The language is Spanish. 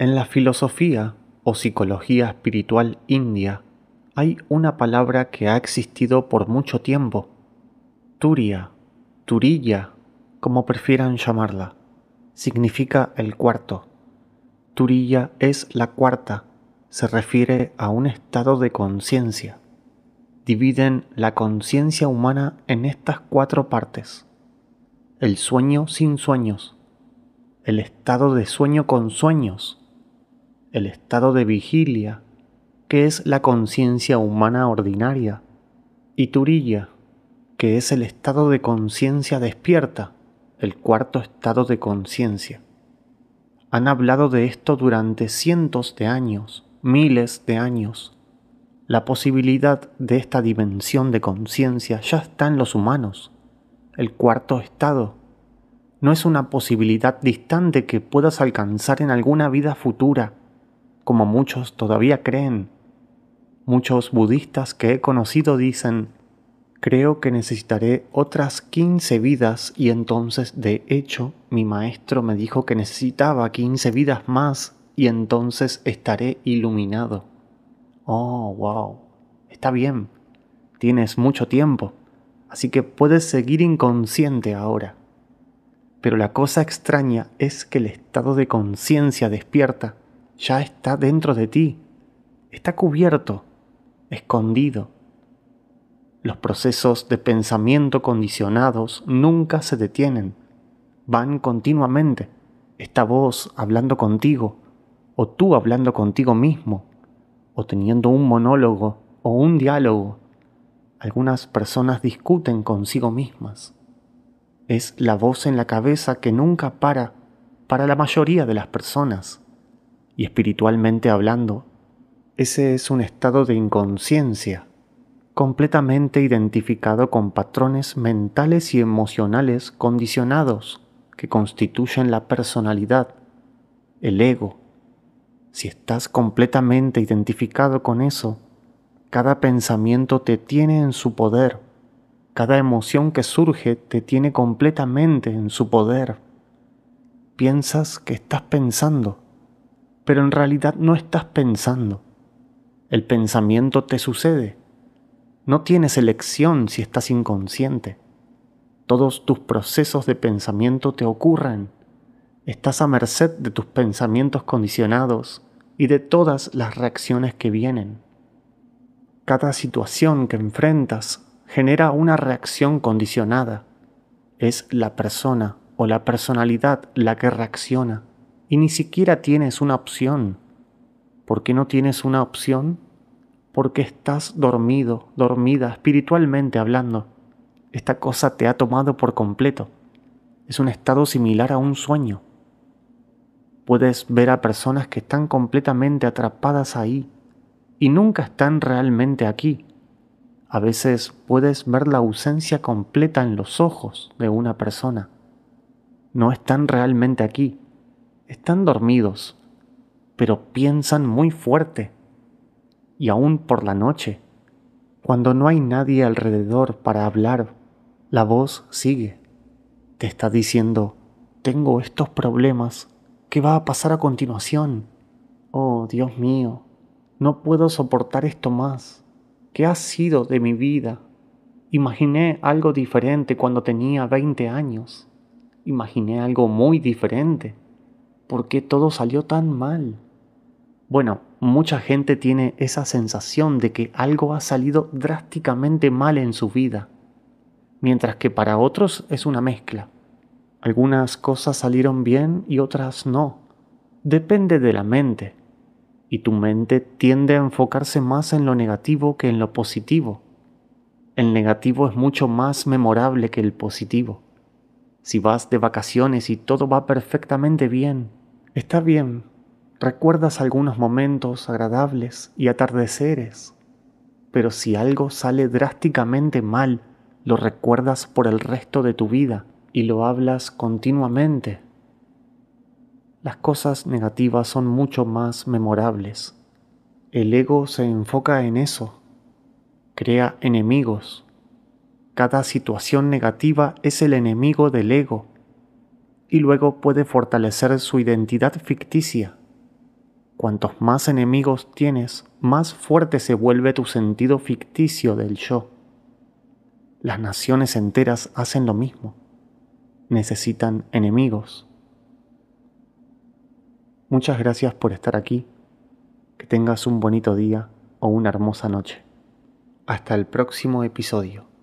En la filosofía o psicología espiritual india hay una palabra que ha existido por mucho tiempo, Turia, Turilla, como prefieran llamarla. Significa el cuarto. Turilla es la cuarta, se refiere a un estado de conciencia. Dividen la conciencia humana en estas cuatro partes. El sueño sin sueños, el estado de sueño con sueños, el estado de vigilia, que es la conciencia humana ordinaria, y turilla, que es el estado de conciencia despierta, el cuarto estado de conciencia. Han hablado de esto durante cientos de años, miles de años. La posibilidad de esta dimensión de conciencia ya está en los humanos. El cuarto estado no es una posibilidad distante que puedas alcanzar en alguna vida futura como muchos todavía creen. Muchos budistas que he conocido dicen, creo que necesitaré otras 15 vidas y entonces de hecho mi maestro me dijo que necesitaba 15 vidas más y entonces estaré iluminado. Oh, wow. Está bien. Tienes mucho tiempo, así que puedes seguir inconsciente ahora. Pero la cosa extraña es que el estado de conciencia despierta ya está dentro de ti, está cubierto, escondido. Los procesos de pensamiento condicionados nunca se detienen, van continuamente. Esta voz hablando contigo, o tú hablando contigo mismo, o teniendo un monólogo o un diálogo. Algunas personas discuten consigo mismas. Es la voz en la cabeza que nunca para para la mayoría de las personas y espiritualmente hablando, ese es un estado de inconsciencia, completamente identificado con patrones mentales y emocionales condicionados que constituyen la personalidad, el ego. Si estás completamente identificado con eso, cada pensamiento te tiene en su poder, cada emoción que surge te tiene completamente en su poder. Piensas que estás pensando pero en realidad no estás pensando. El pensamiento te sucede. No tienes elección si estás inconsciente. Todos tus procesos de pensamiento te ocurren. Estás a merced de tus pensamientos condicionados y de todas las reacciones que vienen. Cada situación que enfrentas genera una reacción condicionada. Es la persona o la personalidad la que reacciona y ni siquiera tienes una opción. ¿Por qué no tienes una opción? Porque estás dormido, dormida, espiritualmente hablando. Esta cosa te ha tomado por completo. Es un estado similar a un sueño. Puedes ver a personas que están completamente atrapadas ahí y nunca están realmente aquí. A veces puedes ver la ausencia completa en los ojos de una persona. No están realmente aquí están dormidos, pero piensan muy fuerte. Y aún por la noche, cuando no hay nadie alrededor para hablar, la voz sigue. Te está diciendo, tengo estos problemas, ¿qué va a pasar a continuación? Oh, Dios mío, no puedo soportar esto más. ¿Qué ha sido de mi vida? Imaginé algo diferente cuando tenía 20 años. Imaginé algo muy diferente. ¿Por qué todo salió tan mal? Bueno, mucha gente tiene esa sensación de que algo ha salido drásticamente mal en su vida, mientras que para otros es una mezcla. Algunas cosas salieron bien y otras no. Depende de la mente. Y tu mente tiende a enfocarse más en lo negativo que en lo positivo. El negativo es mucho más memorable que el positivo. Si vas de vacaciones y todo va perfectamente bien, Está bien, recuerdas algunos momentos agradables y atardeceres, pero si algo sale drásticamente mal, lo recuerdas por el resto de tu vida y lo hablas continuamente. Las cosas negativas son mucho más memorables. El ego se enfoca en eso. Crea enemigos. Cada situación negativa es el enemigo del ego y luego puede fortalecer su identidad ficticia. Cuantos más enemigos tienes, más fuerte se vuelve tu sentido ficticio del yo. Las naciones enteras hacen lo mismo. Necesitan enemigos. Muchas gracias por estar aquí. Que tengas un bonito día o una hermosa noche. Hasta el próximo episodio.